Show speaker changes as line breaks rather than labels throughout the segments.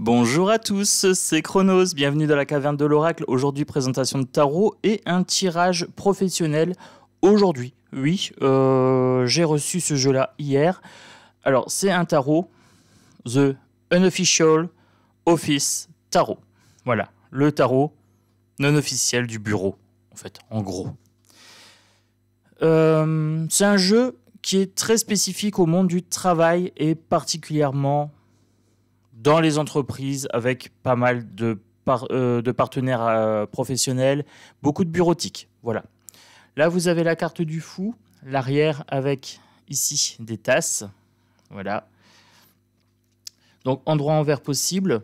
Bonjour à tous, c'est Chronos, bienvenue dans la caverne de l'oracle. Aujourd'hui, présentation de tarot et un tirage professionnel. Aujourd'hui, oui, euh, j'ai reçu ce jeu-là hier. Alors, c'est un tarot, The Unofficial Office Tarot. Voilà, le tarot non officiel du bureau, en fait, en gros. Euh, c'est un jeu qui est très spécifique au monde du travail et particulièrement dans les entreprises avec pas mal de, euh, partenaires euh, professionnels, beaucoup de bureautiques. Voilà. Là, vous avez la carte du fou, l'arrière avec ici des tasses. Voilà. Donc, endroit en vert possible.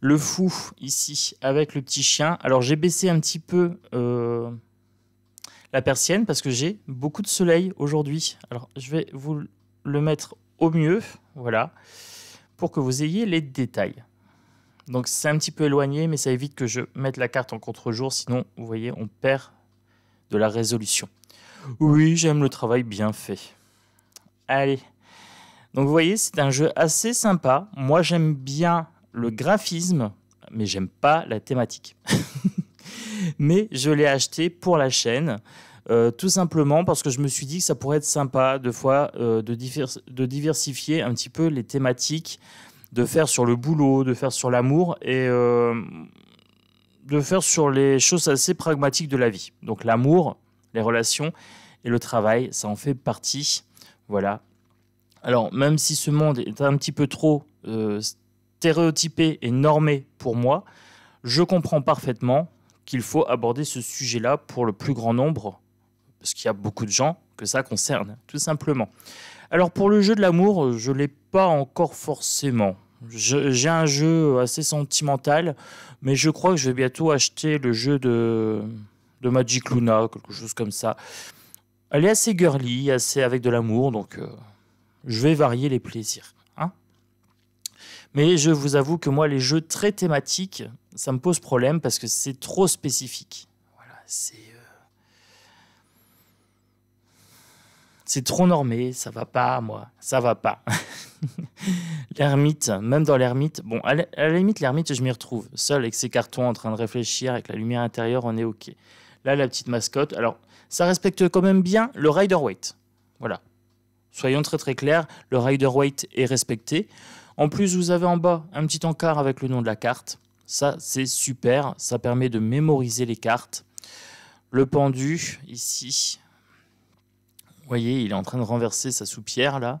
Le fou ici avec le petit chien. Alors, j'ai baissé un petit peu euh, la persienne parce que j'ai beaucoup de soleil aujourd'hui. Alors, je vais vous le mettre au mieux, voilà, pour que vous ayez les détails. Donc c'est un petit peu éloigné, mais ça évite que je mette la carte en contre-jour, sinon, vous voyez, on perd de la résolution. Oui, j'aime le travail bien fait. Allez. Donc vous voyez, c'est un jeu assez sympa. Moi, j'aime bien le graphisme, mais j'aime pas la thématique. mais je l'ai acheté pour la chaîne. Euh, tout simplement parce que je me suis dit que ça pourrait être sympa euh, de fois de, diversifier un petit peu les thématiques, de faire sur le boulot, de faire sur l'amour et euh, de faire sur les choses assez pragmatiques de la vie. Donc l'amour, les relations et le travail, ça en fait partie. Voilà. Alors même si ce monde est un petit peu trop stéréotypé et normé pour moi, je comprends parfaitement qu'il faut aborder ce sujet-là pour le plus grand nombre parce qu'il y a beaucoup de gens que ça concerne, tout simplement. Alors pour le jeu de l'amour, je ne l'ai pas encore forcément. J'ai un jeu assez sentimental, mais je crois que je vais bientôt acheter le jeu de, Magic Luna, quelque chose comme ça. Elle est assez girly, assez avec de l'amour, donc euh, je vais varier les plaisirs. Hein. mais je vous avoue que moi, les jeux très thématiques, ça me pose problème parce que c'est trop spécifique. Voilà, c'est euh, C'est trop normé, ça va pas, moi, ça va pas. l'ermite, même dans l'ermite, bon, à la limite, l'ermite, je m'y retrouve, seul avec ses cartons en train de réfléchir, avec la lumière intérieure, on est OK. Là, la petite mascotte, alors, ça respecte quand même bien le Rider-Waite. Voilà. Soyons très très clairs, le Rider-Waite est respecté. En plus, vous avez en bas un petit encart avec le nom de la carte. Ça, c'est super, ça permet de mémoriser les cartes. Le pendu, ici, vous voyez, il est en train de renverser sa soupière là.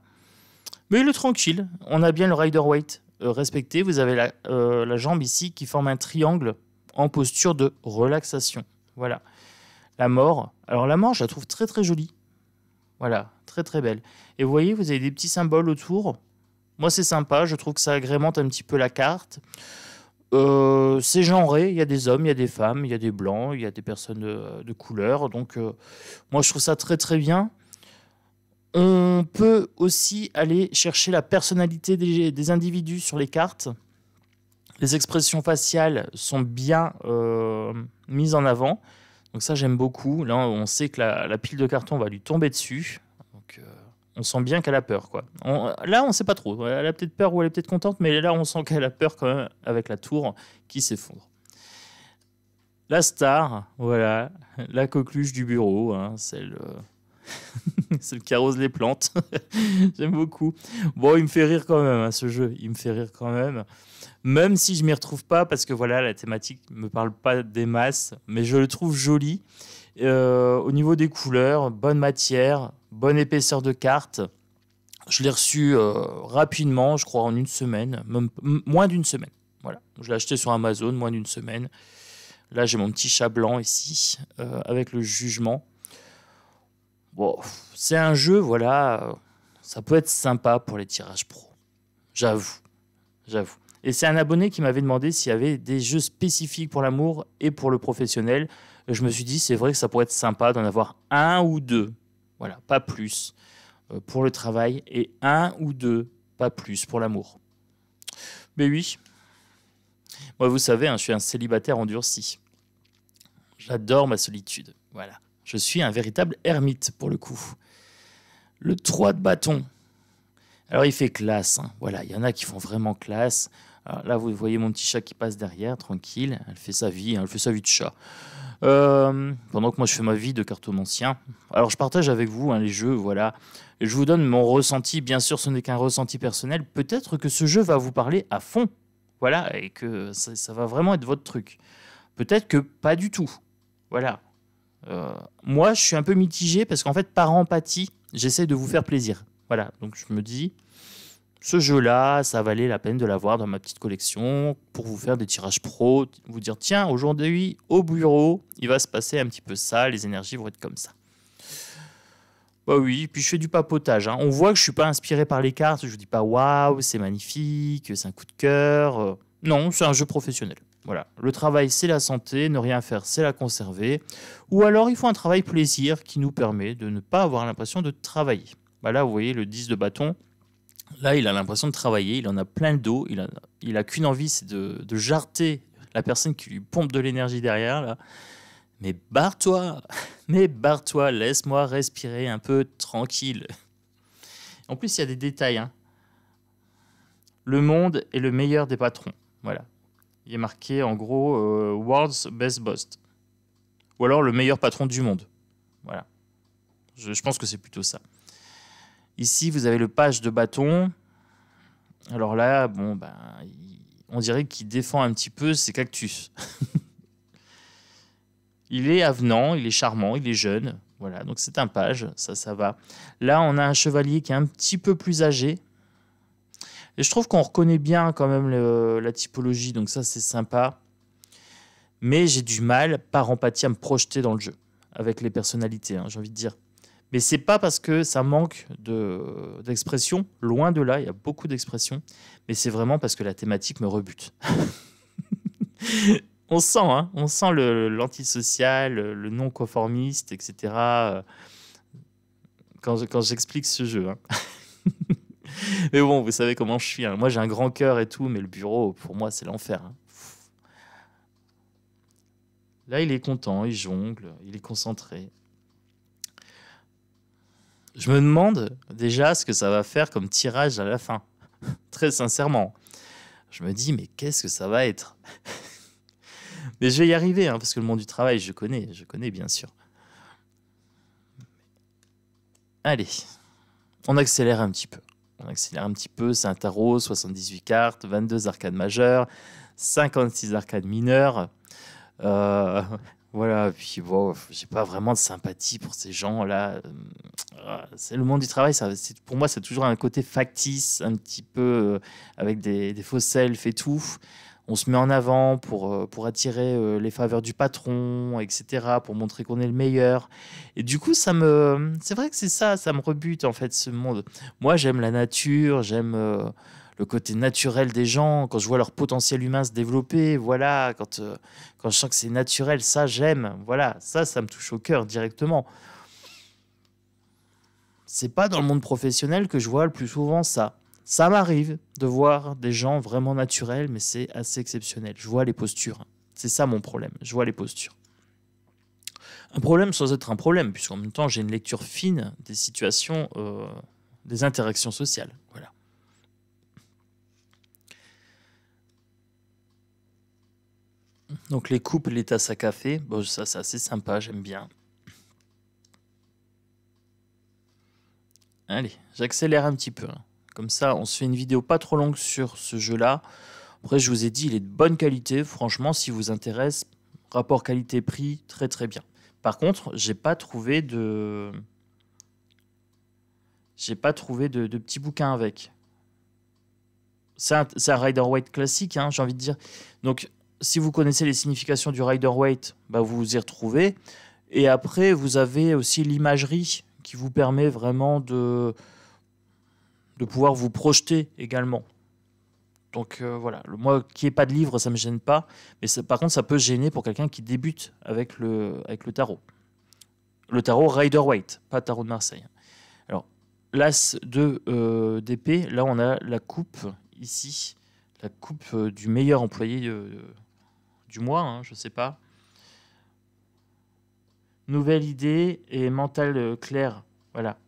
Mais il est tranquille. On a bien le rider weight euh, respecté. Vous avez euh, la, jambe ici qui forme un triangle en posture de relaxation. Voilà. La mort. Alors la mort, je la trouve très très jolie. Voilà, très très belle. Et vous voyez, vous avez des petits symboles autour. Moi, c'est sympa. Je trouve que ça agrémente un petit peu la carte. Euh, c'est genré, il y a des hommes, il y a des femmes, il y a des blancs, il y a des personnes de, couleur. Donc, moi, je trouve ça très très bien. On peut aussi aller chercher la personnalité des, individus sur les cartes. Les expressions faciales sont bien euh, mises en avant. Donc ça, j'aime beaucoup. Là, on sait que la, pile de carton va lui tomber dessus. Donc, euh, on sent bien qu'elle a peur. Quoi. là, on ne sait pas trop. Elle a peut-être peur ou elle est peut-être contente, mais là, on sent qu'elle a peur quand même avec la tour qui s'effondre. La star, voilà, la coqueluche du bureau, hein, celle... Euh, C'est qui arrose les plantes. J'aime beaucoup. Bon, il me fait rire quand même, hein, ce jeu. Il me fait rire quand même. Même si je m'y retrouve pas, parce que voilà, la thématique me parle pas des masses, mais je le trouve joli. Euh, au niveau des couleurs, bonne matière, bonne épaisseur de carte. Je l'ai reçu euh, rapidement, je crois en une semaine, moins d'une semaine. Voilà, je l'ai acheté sur Amazon, moins d'une semaine. Là, j'ai mon petit chat blanc ici, euh, avec le jugement. Bon, c'est un jeu, voilà, ça peut être sympa pour les tirages pro. J'avoue, j'avoue. Et c'est un abonné qui m'avait demandé s'il y avait des jeux spécifiques pour l'amour et pour le professionnel. je me suis dit, c'est vrai que ça pourrait être sympa d'en avoir un ou deux. Voilà, pas plus euh, pour le travail et un ou deux, pas plus pour l'amour. Mais oui, moi vous savez, hein, je suis un célibataire endurci. J'adore ma solitude. Voilà. Je suis un véritable ermite pour le coup. Le 3 de bâton. Alors il fait classe. Hein. Voilà, il y en a qui font vraiment classe. là, vous voyez mon petit chat qui passe derrière, tranquille. Elle fait sa vie, hein, elle fait sa vie de chat. Euh, pendant que moi je fais ma vie de cartomancien. Alors je partage avec vous hein, les jeux, voilà. je vous donne mon ressenti. Bien sûr, ce n'est qu'un ressenti personnel. Peut-être que ce jeu va vous parler à fond. Voilà, et que ça va vraiment être votre truc. Peut-être que pas du tout. Voilà. Euh, moi, je suis un peu mitigé parce qu'en fait, par empathie, j'essaie de vous faire plaisir. Voilà, donc je me dis, ce jeu-là, ça valait la peine de l'avoir dans ma petite collection pour vous faire des tirages pro, vous dire tiens, aujourd'hui, au bureau, il va se passer un petit peu ça, les énergies vont être comme ça. Bah oui, puis je fais du papotage. Hein. On voit que je suis pas inspiré par les cartes, je vous dis pas waouh, c'est magnifique, c'est un coup de cœur. Euh, non, c'est un jeu professionnel le travail c'est la santé, ne rien faire c'est la conserver. Ou alors il faut un travail plaisir qui nous permet de ne pas avoir l'impression de travailler. Bah là vous voyez le 10 de bâton, là il a l'impression de travailler, il en a plein d'eau, il a, il qu'une envie c'est de, jarter la personne qui lui pompe de l'énergie derrière là. Mais barre-toi, mais barre-toi, laisse-moi respirer un peu tranquille. En plus il y a des détails. Hein. Le monde est le meilleur des patrons. Voilà il est marqué en gros euh, World's Best Boss. Ou alors le meilleur patron du monde. Voilà. Je, pense que c'est plutôt ça. Ici, vous avez le page de bâton. Alors là, bon, ben, on dirait qu'il défend un petit peu ses cactus. il est avenant, il est charmant, il est jeune. Voilà, donc c'est un page, ça, ça va. Là, on a un chevalier qui est un petit peu plus âgé, et je trouve qu'on reconnaît bien quand même la typologie, donc ça c'est sympa. Mais j'ai du mal, par empathie, à me projeter dans le jeu, avec les personnalités, hein, j'ai envie de dire. Mais c'est pas parce que ça manque d'expression, loin de là, il y a beaucoup d'expression. mais c'est vraiment parce que la thématique me rebute. on sent, hein, on sent l'antisocial, le, le non-conformiste, etc. Euh, quand, quand j'explique ce jeu. Hein. mais bon, vous savez comment je suis. Hein. Moi, j'ai un grand cœur et tout, mais le bureau, pour moi, c'est l'enfer. Hein. Là, il est content, il jongle, il est concentré. Je me demande déjà ce que ça va faire comme tirage à la fin. Très sincèrement. Je me dis, mais qu'est-ce que ça va être Mais je vais y arriver, hein, parce que le monde du travail, je connais, je connais bien sûr. Allez, on accélère un petit peu. On accélère un petit peu, c'est un tarot, 78 cartes, 22 arcades majeures, 56 arcades mineures. Euh, voilà, puis bon, j'ai pas vraiment de sympathie pour ces gens-là. Euh, c'est le monde du travail, ça, pour moi, c'est toujours un côté factice, un petit peu euh, avec des, des faux selfs et tout on se met en avant pour, euh, pour attirer euh, les faveurs du patron, etc., pour montrer qu'on est le meilleur. Et du coup, ça me, c'est vrai que c'est ça, ça me rebute en fait ce monde. Moi, j'aime la nature, j'aime euh, le côté naturel des gens, quand je vois leur potentiel humain se développer, voilà, quand, quand je sens que c'est naturel, ça j'aime, voilà, ça, ça me touche au cœur directement. C'est pas dans le monde professionnel que je vois le plus souvent ça. Ça m'arrive de voir des gens vraiment naturels, mais c'est assez exceptionnel. Je vois les postures. Hein. C'est ça mon problème. Je vois les postures. Un problème sans être un problème, puisqu'en même temps, j'ai une lecture fine des situations, euh, des interactions sociales. Voilà. Donc les coupes, les tasses à café, bon, ça c'est assez sympa, j'aime bien. Allez, j'accélère un petit peu. Hein. Comme ça, on se fait une vidéo pas trop longue sur ce jeu-là. Après, je vous ai dit, il est de bonne qualité. Franchement, si vous intéresse, rapport qualité-prix, très très bien. Par contre, j'ai pas trouvé de. J'ai pas trouvé de, petits bouquins avec. C'est un, Rider-Waite classique, hein, j'ai envie de dire. Donc, si vous connaissez les significations du Rider-Waite, bah, vous vous y retrouvez. Et après, vous avez aussi l'imagerie qui vous permet vraiment de, de pouvoir vous projeter également. Donc euh, voilà, voilà, moi qui n'ai pas de livre, ça ne me gêne pas, mais par contre ça peut gêner pour quelqu'un qui débute avec le, avec le tarot. Le tarot Rider-Waite, pas tarot de Marseille. Alors, l'as de euh, d'épée, là on a la coupe ici, la coupe euh, du meilleur employé du mois, hein, je ne sais pas. Nouvelle idée et mental clair, voilà.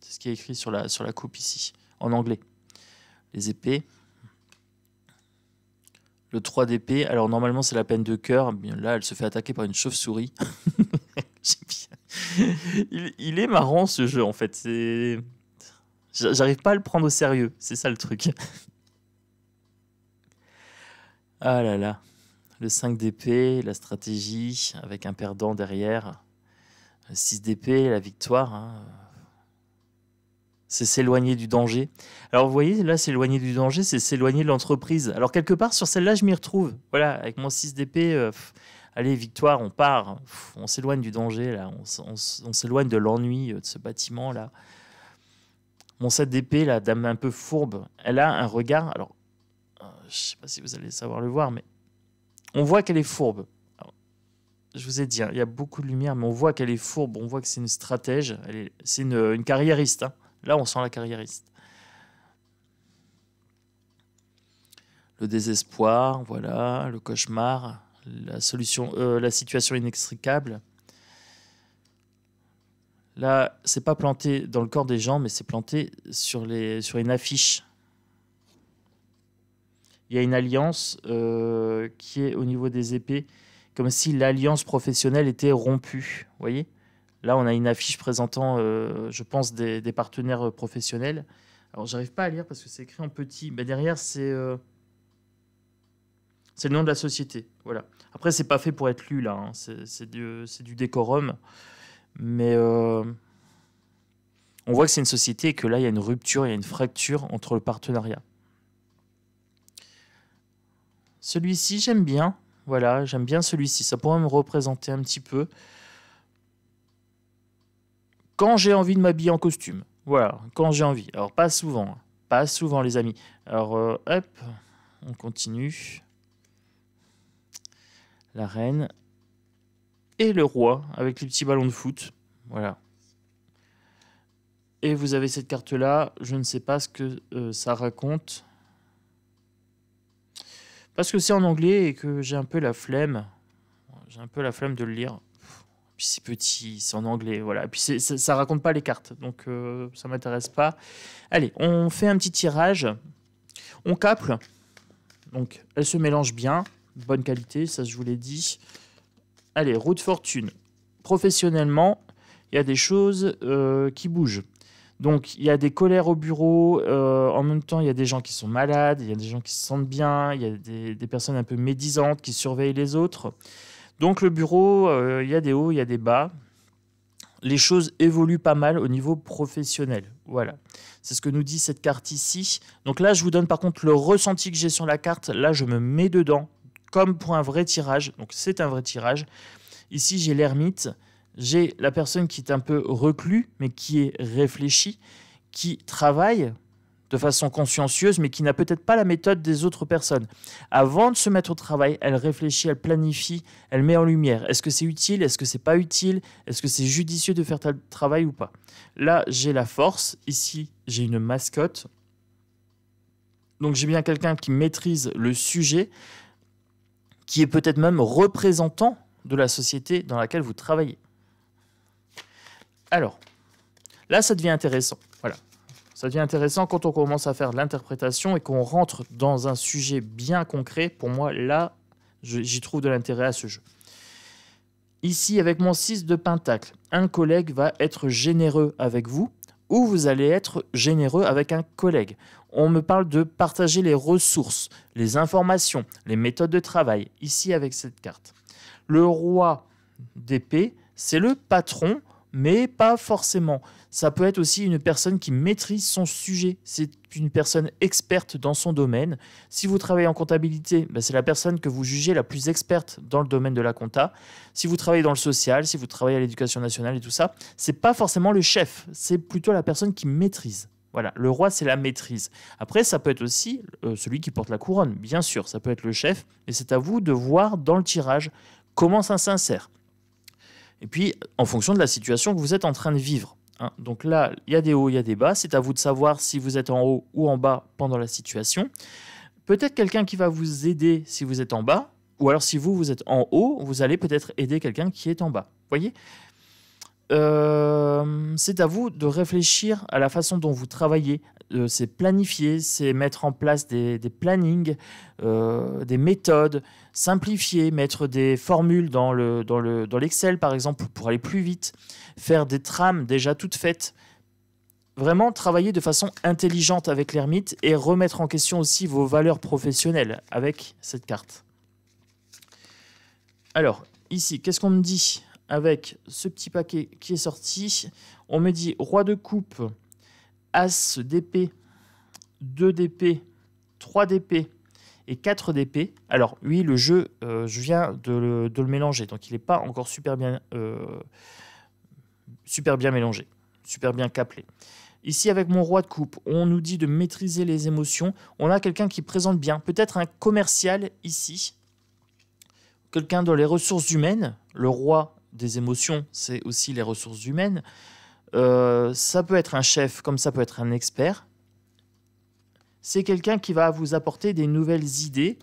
C'est ce qui est écrit sur la, sur la coupe ici, en anglais. Les épées. Le 3 d'épée. Alors normalement, c'est la peine de cœur. Là, elle se fait attaquer par une chauve-souris. il, est marrant ce jeu en fait. J'arrive pas à le prendre au sérieux. C'est ça le truc. ah là là. Le 5 d'épée, la stratégie avec un perdant derrière. Le 6 d'épée, la victoire. Hein c'est s'éloigner du danger. Alors vous voyez, là, s'éloigner du danger, c'est s'éloigner de l'entreprise. Alors quelque part, sur celle-là, je m'y retrouve. Voilà, avec mon 6 d'épée, euh, allez, victoire, on part. on s'éloigne du danger, là. On, s'éloigne de l'ennui euh, de ce bâtiment, là. Mon 7 d'épée, la dame un peu fourbe, elle a un regard. Alors, euh, je ne sais pas si vous allez savoir le voir, mais on voit qu'elle est fourbe. je vous ai dit, hein, il y a beaucoup de lumière, mais on voit qu'elle est fourbe, on voit que c'est une stratège, c'est une, une carriériste. Hein. Là, on sent la carriériste. Le désespoir, voilà, le cauchemar, la solution, euh, la situation inextricable. Là, c'est pas planté dans le corps des gens, mais c'est planté sur, les, sur une affiche. Il y a une alliance euh, qui est au niveau des épées, comme si l'alliance professionnelle était rompue. Vous voyez Là, on a une affiche présentant, euh, je pense, des, partenaires euh, professionnels. Alors, j'arrive pas à lire parce que c'est écrit en petit. Mais derrière, c'est euh, le nom de la société. Voilà. Après, c'est pas fait pour être lu là. Hein. C'est du, décorum. Mais on voit que c'est une société et que là, il y a une rupture, il y a une fracture entre le partenariat. Celui-ci, j'aime bien. Voilà, j'aime bien celui-ci. Ça pourrait me représenter un petit peu quand j'ai envie de m'habiller en costume. Voilà, quand j'ai envie. Alors, pas souvent. Hein. Pas souvent, les amis. Alors, euh, hop, on continue. La reine et le roi avec les petits ballons de foot. Voilà. Et vous avez cette carte-là. Je ne sais pas ce que euh, ça raconte. Parce que c'est en anglais et que j'ai un peu la flemme. J'ai un peu la flemme de le lire. Puis c'est petit, c'est en anglais, voilà. puis ça, ça, raconte pas les cartes, donc euh, ça m'intéresse pas. Allez, on fait un petit tirage. On caple. Donc elle se mélange bien, bonne qualité, ça je vous l'ai dit. Allez, route fortune. Professionnellement, il y a des choses euh, qui bougent. Donc il y a des colères au bureau, euh, en même temps il y a des gens qui sont malades, il y a des gens qui se sentent bien, il y a des, des personnes un peu médisantes qui surveillent les autres. Donc le bureau, euh, il y a des hauts, il y a des bas. Les choses évoluent pas mal au niveau professionnel. Voilà. C'est ce que nous dit cette carte ici. Donc là, je vous donne par contre le ressenti que j'ai sur la carte. Là, je me mets dedans, comme pour un vrai tirage. Donc c'est un vrai tirage. Ici, j'ai l'ermite. J'ai la personne qui est un peu reclue, mais qui est réfléchie, qui travaille, de façon consciencieuse, mais qui n'a peut-être pas la méthode des autres personnes. Avant de se mettre au travail, elle réfléchit, elle planifie, elle met en lumière. Est-ce que c'est utile Est-ce que c'est pas utile Est-ce que c'est judicieux de faire tel travail ou pas Là, j'ai la force. Ici, j'ai une mascotte. Donc j'ai bien quelqu'un qui maîtrise le sujet, qui est peut-être même représentant de la société dans laquelle vous travaillez. Alors, là, ça devient intéressant. Ça devient intéressant quand on commence à faire de l'interprétation et qu'on rentre dans un sujet bien concret. Pour moi, là, j'y trouve de l'intérêt à ce jeu. Ici, avec mon 6 de pentacle, un collègue va être généreux avec vous ou vous allez être généreux avec un collègue. On me parle de partager les ressources, les informations, les méthodes de travail, ici avec cette carte. Le roi d'épée, c'est le patron, mais pas forcément ça peut être aussi une personne qui maîtrise son sujet. C'est une personne experte dans son domaine. Si vous travaillez en comptabilité, ben, c'est la personne que vous jugez la plus experte dans le domaine de la compta. Si vous travaillez dans le social, si vous travaillez à l'éducation nationale et tout ça, c'est pas forcément le chef, c'est plutôt la personne qui maîtrise. Voilà, le roi, c'est la maîtrise. Après, ça peut être aussi euh, celui qui porte la couronne, bien sûr, ça peut être le chef, mais c'est à vous de voir dans le tirage comment ça s'insère. Et puis, en fonction de la situation que vous êtes en train de vivre. Hein, donc là, il y a des hauts, il y a des bas. C'est à vous de savoir si vous êtes en haut ou en bas pendant la situation. Peut-être quelqu'un qui va vous aider si vous êtes en bas, ou alors si vous, vous êtes en haut, vous allez peut-être aider quelqu'un qui est en bas. voyez euh, c'est à vous de réfléchir à la façon dont vous travaillez. Euh, c'est planifier, c'est mettre en place des, plannings, euh, des méthodes, simplifier, mettre des formules dans l'Excel, le, dans le, par exemple, pour aller plus vite, faire des trames déjà toutes faites. Vraiment travailler de façon intelligente avec l'ermite et remettre en question aussi vos valeurs professionnelles avec cette carte. Alors, ici, qu'est-ce qu'on me dit avec ce petit paquet qui est sorti. On me dit roi de coupe, as d'épée, 2 d'épée, 3 d'épée et 4 d'épée. Alors oui, le jeu, euh, je viens de le, mélanger, donc il n'est pas encore super bien, euh, super bien mélangé, super bien caplé. Ici, avec mon roi de coupe, on nous dit de maîtriser les émotions. On a quelqu'un qui présente bien, peut-être un commercial ici, quelqu'un dans les ressources humaines, le roi des émotions, c'est aussi les ressources humaines. Euh, ça peut être un chef comme ça peut être un expert. C'est quelqu'un qui va vous apporter des nouvelles idées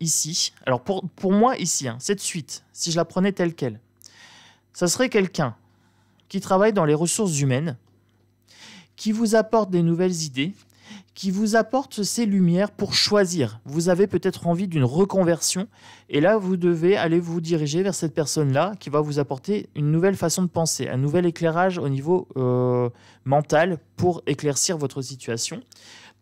ici. Alors pour, moi ici, hein, cette suite, si je la prenais telle qu'elle, ça serait quelqu'un qui travaille dans les ressources humaines, qui vous apporte des nouvelles idées, qui vous apporte ces lumières pour choisir. Vous avez peut-être envie d'une reconversion et là, vous devez aller vous diriger vers cette personne-là qui va vous apporter une nouvelle façon de penser, un nouvel éclairage au niveau euh, mental pour éclaircir votre situation.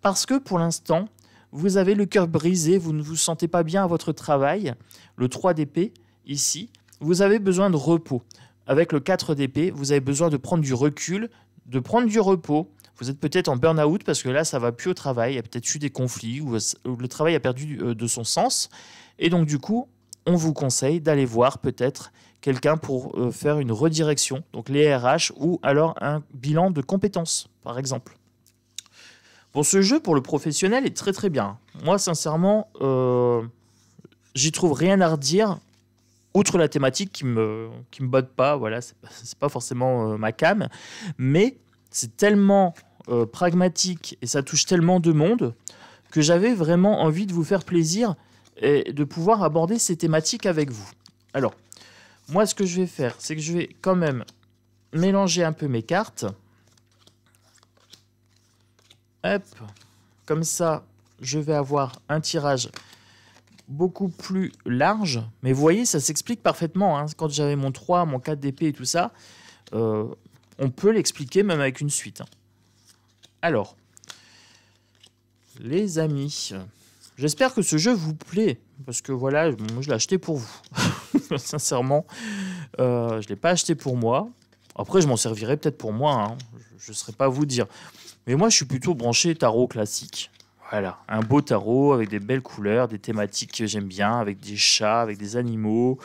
Parce que pour l'instant, vous avez le cœur brisé, vous ne vous sentez pas bien à votre travail, le 3 d'épée ici, vous avez besoin de repos. Avec le 4 d'épée, vous avez besoin de prendre du recul, de prendre du repos, vous êtes peut-être en burn-out parce que là, ça va plus au travail. Il y a peut-être eu des conflits ou euh, le travail a perdu euh, de son sens. Et donc, du coup, on vous conseille d'aller voir peut-être quelqu'un pour euh, faire une redirection, donc les RH ou alors un bilan de compétences, par exemple. Bon, ce jeu pour le professionnel est très très bien. Moi, sincèrement, j'y trouve rien à redire, outre la thématique qui me, qui me botte pas. Voilà, c'est pas, forcément ma cam, mais c'est tellement euh, pragmatique et ça touche tellement de monde que j'avais vraiment envie de vous faire plaisir et de pouvoir aborder ces thématiques avec vous. Alors, moi, ce que je vais faire, c'est que je vais quand même mélanger un peu mes cartes. Hop, comme ça, je vais avoir un tirage beaucoup plus large. Mais vous voyez, ça s'explique parfaitement. Hein. Quand j'avais mon 3, mon 4 d'épée et tout ça, euh, on peut l'expliquer même avec une suite. Hein. Alors, les amis, j'espère que ce jeu vous plaît. Parce que voilà, moi je l'ai acheté pour vous. Sincèrement, euh, je ne l'ai pas acheté pour moi. Après, je m'en servirai peut-être pour moi. Hein. Je ne pas vous dire. Mais moi, je suis plutôt branché tarot classique. Voilà, un beau tarot avec des belles couleurs, des thématiques que j'aime bien, avec des chats, avec des animaux,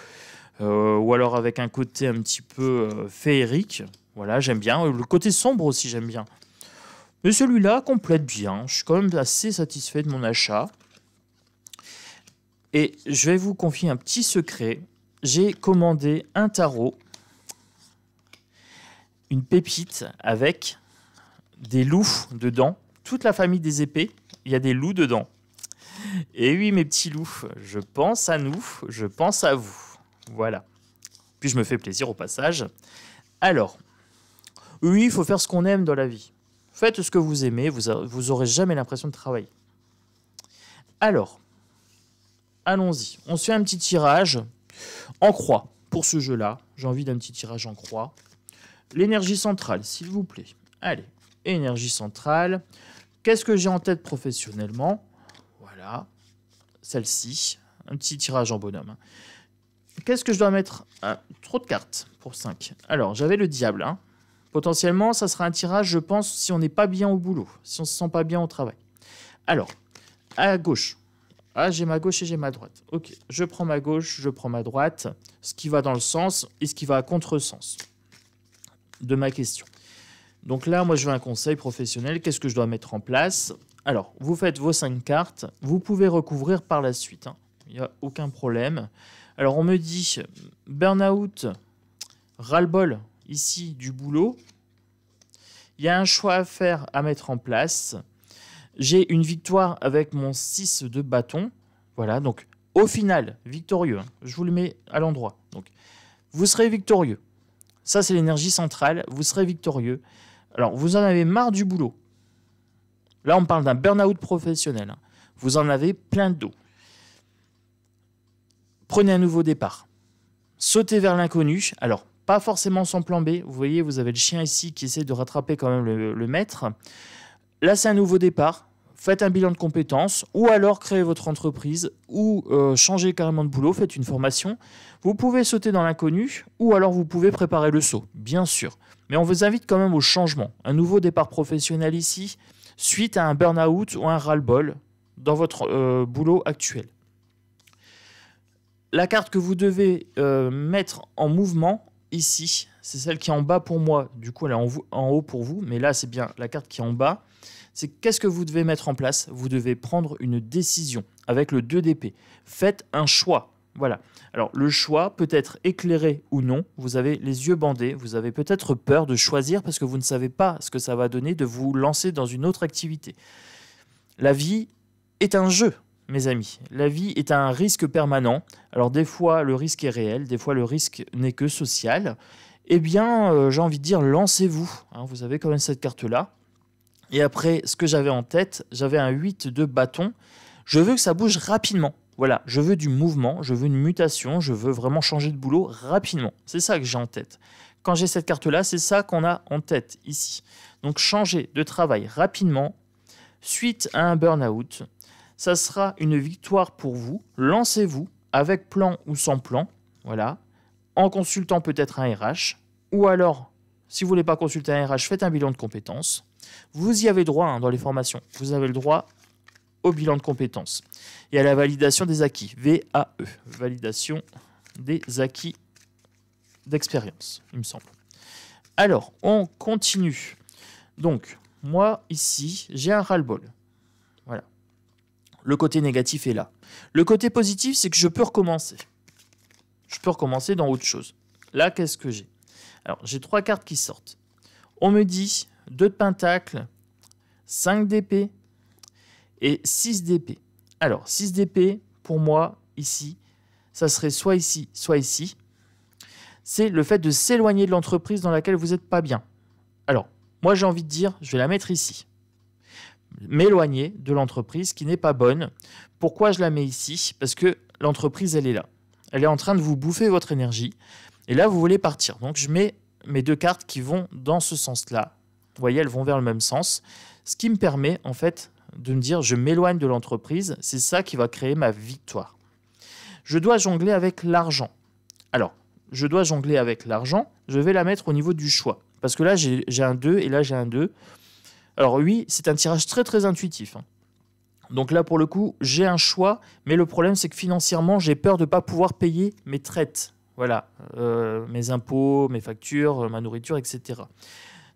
euh, ou alors avec un côté un petit peu euh, féerique. Voilà, j'aime bien. Euh, le côté sombre aussi, j'aime bien. Mais celui-là complète bien. Je suis quand même assez satisfait de mon achat. Et je vais vous confier un petit secret. J'ai commandé un tarot, une pépite avec des loups dedans, toute la famille des épées, il y a des loups dedans. Et oui, mes petits loups, je pense à nous, je pense à vous. Voilà. Puis je me fais plaisir au passage. Alors, oui, il faut faire ce qu'on aime dans la vie. Faites ce que vous aimez, vous, n'aurez aurez jamais l'impression de travailler. Alors, allons-y. On se fait un petit tirage en croix pour ce jeu-là. J'ai envie d'un petit tirage en croix. L'énergie centrale, s'il vous plaît. Allez, énergie centrale. Qu'est-ce que j'ai en tête professionnellement Voilà, celle-ci. Un petit tirage en bonhomme. Hein. Qu'est-ce que je dois mettre Trop de cartes pour 5. Alors, j'avais le diable. Hein. Potentiellement, ça sera un tirage, je pense, si on n'est pas bien au boulot, si on ne se sent pas bien au travail. Alors, à gauche. Ah, j'ai ma gauche et j'ai ma droite. Ok, je prends ma gauche, je prends ma droite, ce qui va dans le sens et ce qui va à contre-sens de ma question. Donc là, moi, je veux un conseil professionnel. Qu'est-ce que je dois mettre en place Alors, vous faites vos cinq cartes. Vous pouvez recouvrir par la suite. Hein. Il n'y a aucun problème. Alors, on me dit burn-out, ras-le-bol ici du boulot. Il y a un choix à faire, à mettre en place. J'ai une victoire avec mon 6 de bâton. Voilà, donc au final, victorieux. Hein. Je vous le mets à l'endroit. Donc, vous serez victorieux. Ça, c'est l'énergie centrale. Vous serez victorieux. Alors, vous en avez marre du boulot. Là, on parle d'un burn-out professionnel. Hein. Vous en avez plein de Prenez un nouveau départ. Sautez vers l'inconnu. Alors, pas forcément son plan B. Vous voyez, vous avez le chien ici qui essaie de rattraper quand même le, maître. Là, c'est un nouveau départ. Faites un bilan de compétences ou alors créez votre entreprise ou euh, changez carrément de boulot, faites une formation. Vous pouvez sauter dans l'inconnu ou alors vous pouvez préparer le saut, bien sûr. Mais on vous invite quand même au changement. Un nouveau départ professionnel ici, suite à un burn-out ou un ras-le-bol dans votre euh, boulot actuel la carte que vous devez euh, mettre en mouvement ici, c'est celle qui est en bas pour moi. Du coup, elle est en, haut pour vous, mais là, c'est bien la carte qui est en bas. C'est qu'est-ce que vous devez mettre en place Vous devez prendre une décision avec le 2 d'épée. Faites un choix. Voilà. Alors, le choix peut être éclairé ou non. Vous avez les yeux bandés. Vous avez peut-être peur de choisir parce que vous ne savez pas ce que ça va donner de vous lancer dans une autre activité. La vie est un jeu mes amis. La vie est un risque permanent. Alors des fois, le risque est réel, des fois, le risque n'est que social. Eh bien, euh, j'ai envie de dire, lancez-vous. Hein. vous avez quand même cette carte-là. Et après, ce que j'avais en tête, j'avais un 8 de bâton. Je veux que ça bouge rapidement. Voilà, je veux du mouvement, je veux une mutation, je veux vraiment changer de boulot rapidement. C'est ça que j'ai en tête. Quand j'ai cette carte-là, c'est ça qu'on a en tête ici. Donc changer de travail rapidement suite à un burn-out, ça sera une victoire pour vous. Lancez-vous avec plan ou sans plan, voilà, en consultant peut-être un RH, ou alors, si vous ne voulez pas consulter un RH, faites un bilan de compétences. Vous y avez droit hein, dans les formations. Vous avez le droit au bilan de compétences et à la validation des acquis, VAE, validation des acquis d'expérience, il me semble. Alors, on continue. Donc, moi, ici, j'ai un ras-le-bol. Le côté négatif est là. Le côté positif, c'est que je peux recommencer. Je peux recommencer dans autre chose. Là, qu'est-ce que j'ai Alors, j'ai trois cartes qui sortent. On me dit 2 de pentacle, 5 d'épée et 6 d'épée. Alors, 6 d'épée, pour moi, ici, ça serait soit ici, soit ici. C'est le fait de s'éloigner de l'entreprise dans laquelle vous n'êtes pas bien. Alors, moi, j'ai envie de dire, je vais la mettre ici m'éloigner de l'entreprise qui n'est pas bonne. Pourquoi je la mets ici Parce que l'entreprise, elle est là. Elle est en train de vous bouffer votre énergie. Et là, vous voulez partir. Donc, je mets mes deux cartes qui vont dans ce sens-là. Vous voyez, elles vont vers le même sens. Ce qui me permet, en fait, de me dire, je m'éloigne de l'entreprise. C'est ça qui va créer ma victoire. Je dois jongler avec l'argent. Alors, je dois jongler avec l'argent. Je vais la mettre au niveau du choix. Parce que là, j'ai un 2 et là, j'ai un 2. Alors oui, c'est un tirage très très intuitif. Hein. Donc là, pour le coup, j'ai un choix, mais le problème, c'est que financièrement, j'ai peur de ne pas pouvoir payer mes traites. Voilà, euh, mes impôts, mes factures, ma nourriture, etc.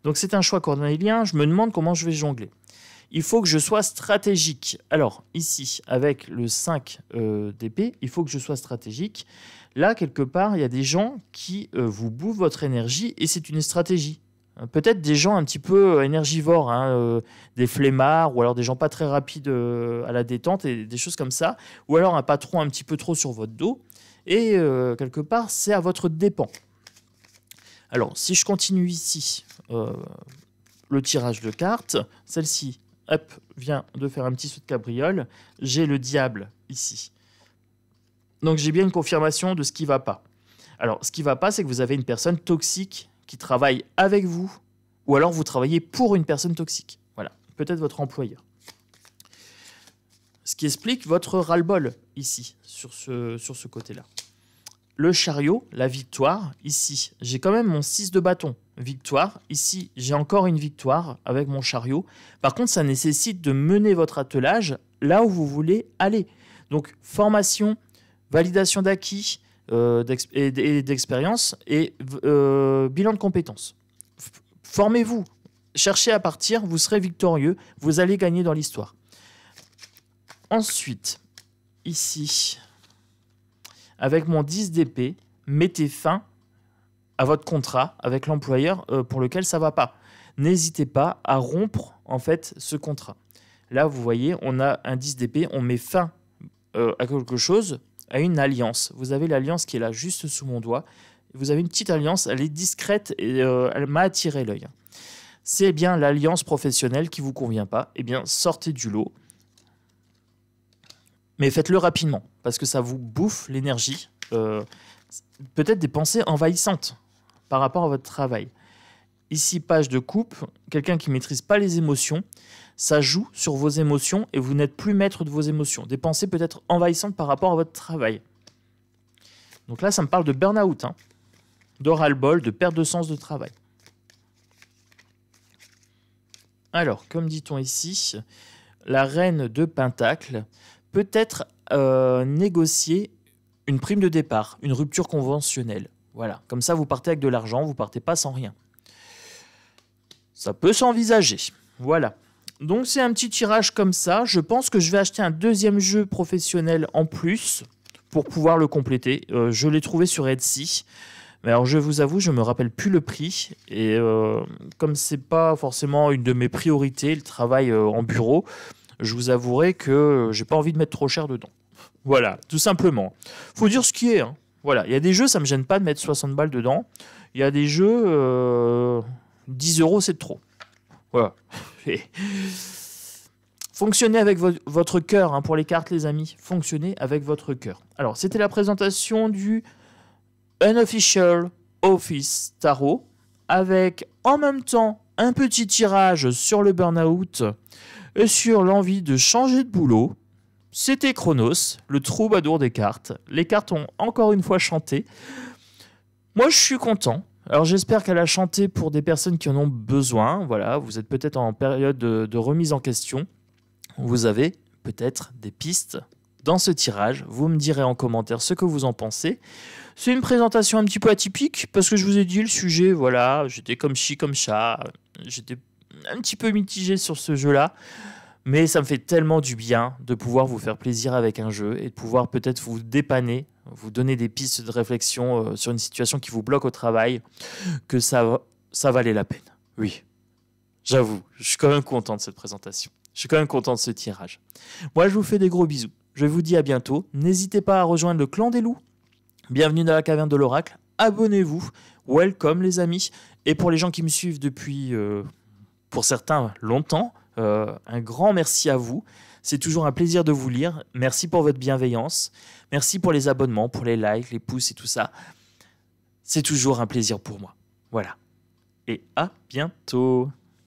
Donc c'est un choix cornélien, je me demande comment je vais jongler. Il faut que je sois stratégique. Alors ici, avec le 5 euh, d'épée, il faut que je sois stratégique. Là, quelque part, il y a des gens qui euh, vous bouffent votre énergie et c'est une stratégie. Euh, peut-être des gens un petit peu euh, énergivores, hein, euh, des flemmards ou alors des gens pas très rapides à la détente et des choses comme ça, ou alors un patron un petit peu trop sur votre dos. Et quelque part, c'est à votre dépens. Alors, si je continue ici le tirage de cartes, celle-ci, hop, vient de faire un petit saut de cabriole. J'ai le diable ici. Donc j'ai bien une confirmation de ce qui va pas. Alors, ce qui va pas, c'est que vous avez une personne toxique qui travaille avec vous, ou alors vous travaillez pour une personne toxique. Voilà, peut-être votre employeur. Ce qui explique votre ras-le-bol ici, sur ce, sur ce côté-là. Le chariot, la victoire, ici, j'ai quand même mon 6 de bâton, victoire. Ici, j'ai encore une victoire avec mon chariot. Par contre, ça nécessite de mener votre attelage là où vous voulez aller. Donc, formation, validation d'acquis, euh, d'expérience et euh, bilan de compétences. Formez-vous, cherchez à partir, vous serez victorieux, vous allez gagner dans l'histoire. Ensuite, ici, avec mon 10 d'épée, mettez fin à votre contrat avec l'employeur euh, pour lequel ça ne va pas. N'hésitez pas à rompre en fait ce contrat. Là, vous voyez, on a un 10 d'épée, on met fin à quelque chose à une alliance. Vous avez l'alliance qui est là juste sous mon doigt. Vous avez une petite alliance, elle est discrète et euh, elle m'a attiré l'œil. C'est bien l'alliance professionnelle qui vous convient pas. Eh bien, sortez du lot. Mais faites-le rapidement, parce que ça vous bouffe l'énergie. Euh, peut-être des pensées envahissantes par rapport à votre travail. Ici, page de coupe, quelqu'un qui ne maîtrise pas les émotions, ça joue sur vos émotions et vous n'êtes plus maître de vos émotions. Des pensées peut-être envahissantes par rapport à votre travail. Donc là, ça me parle de burn-out, hein, bol de perte de sens de travail. Alors, comme dit-on ici, la reine de Pentacle peut être euh, négocier une prime de départ, une rupture conventionnelle. Voilà, comme ça vous partez avec de l'argent, vous partez pas sans rien. Ça peut s'envisager. Voilà. Donc c'est un petit tirage comme ça. Je pense que je vais acheter un deuxième jeu professionnel en plus pour pouvoir le compléter. Euh, je l'ai trouvé sur Etsy. Mais alors je vous avoue, je me rappelle plus le prix. Et comme euh, comme c'est pas forcément une de mes priorités, le travail euh, en bureau, je vous avouerai que j'ai pas envie de mettre trop cher dedans. Voilà, tout simplement. Faut dire ce qui est. Hein. Voilà, il y a des jeux, ça me gêne pas de mettre 60 balles dedans. Il y a des jeux 10 euros, c'est trop. Voilà. Fonctionnez avec votre cœur hein, pour les cartes, les amis. Fonctionnez avec votre cœur. Alors, c'était la présentation du Unofficial Office Tarot avec en même temps un petit tirage sur le burn-out et sur l'envie de changer de boulot. C'était Chronos, le troubadour des cartes. Les cartes ont encore une fois chanté. Moi, je suis content. Alors j'espère qu'elle a chanté pour des personnes qui en ont besoin. Voilà, vous êtes peut-être en période de, remise en question. Vous avez peut-être des pistes dans ce tirage. Vous me direz en commentaire ce que vous en pensez. C'est une présentation un petit peu atypique parce que je vous ai dit le sujet. Voilà, j'étais comme chi comme chat. J'étais un petit peu mitigé sur ce jeu-là. Mais ça me fait tellement du bien de pouvoir vous faire plaisir avec un jeu et de pouvoir peut-être vous dépanner vous donner des pistes de réflexion euh, sur une situation qui vous bloque au travail, que ça, valait la peine. Oui, j'avoue, je suis quand même content de cette présentation. Je suis quand même content de ce tirage. Moi, je vous fais des gros bisous. Je vous dis à bientôt. N'hésitez pas à rejoindre le clan des loups. Bienvenue dans la caverne de l'oracle. Abonnez-vous. Welcome les amis. Et pour les gens qui me suivent depuis, euh, pour certains, longtemps, euh, un grand merci à vous. C'est toujours un plaisir de vous lire. Merci pour votre bienveillance. Merci pour les abonnements, pour les likes, les pouces et tout ça. C'est toujours un plaisir pour moi. Voilà. Et à bientôt.